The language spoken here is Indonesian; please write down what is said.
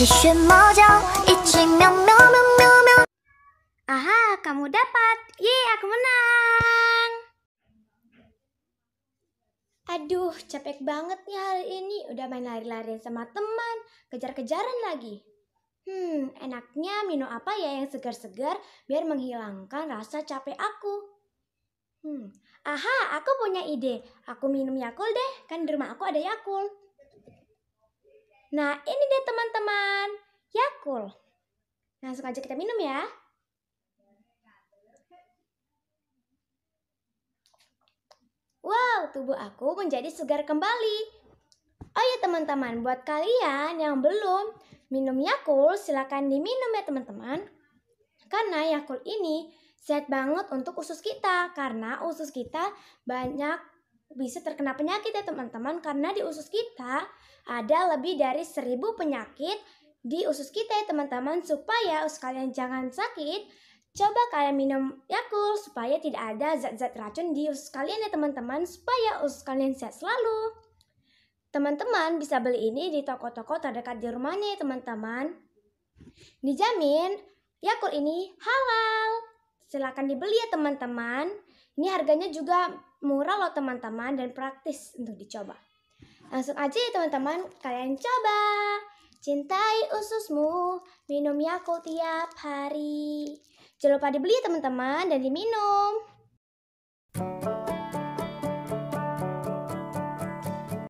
Aha, kamu dapat. Ye, aku menang. Aduh, capek banget nih hari ini. Udah main lari-larian sama teman, kejar-kejaran lagi. Hmm, enaknya minum apa ya yang segar-segar biar menghilangkan rasa capek aku. Hmm, aha, aku punya ide. Aku minum Yakult deh, kan di rumah aku ada Yakult. Nah, ini dia teman-teman, Yakul. Langsung nah, aja kita minum ya. Wow, tubuh aku menjadi segar kembali. Oh ya teman-teman, buat kalian yang belum minum Yakul, silakan diminum ya teman-teman. Karena Yakul ini sehat banget untuk usus kita, karena usus kita banyak bisa terkena penyakit ya teman-teman karena di usus kita ada lebih dari seribu penyakit di usus kita ya teman-teman supaya usus kalian jangan sakit coba kalian minum Yakult supaya tidak ada zat-zat racun di usus kalian ya teman-teman supaya usus kalian sehat selalu teman-teman bisa beli ini di toko-toko terdekat di rumahnya ya teman-teman dijamin Yakult ini halal Silahkan dibeli ya teman-teman. Ini harganya juga murah loh teman-teman dan praktis untuk dicoba. Langsung aja ya teman-teman, kalian coba. Cintai ususmu, minum Yakult tiap hari. Jangan lupa dibeli ya teman-teman dan diminum.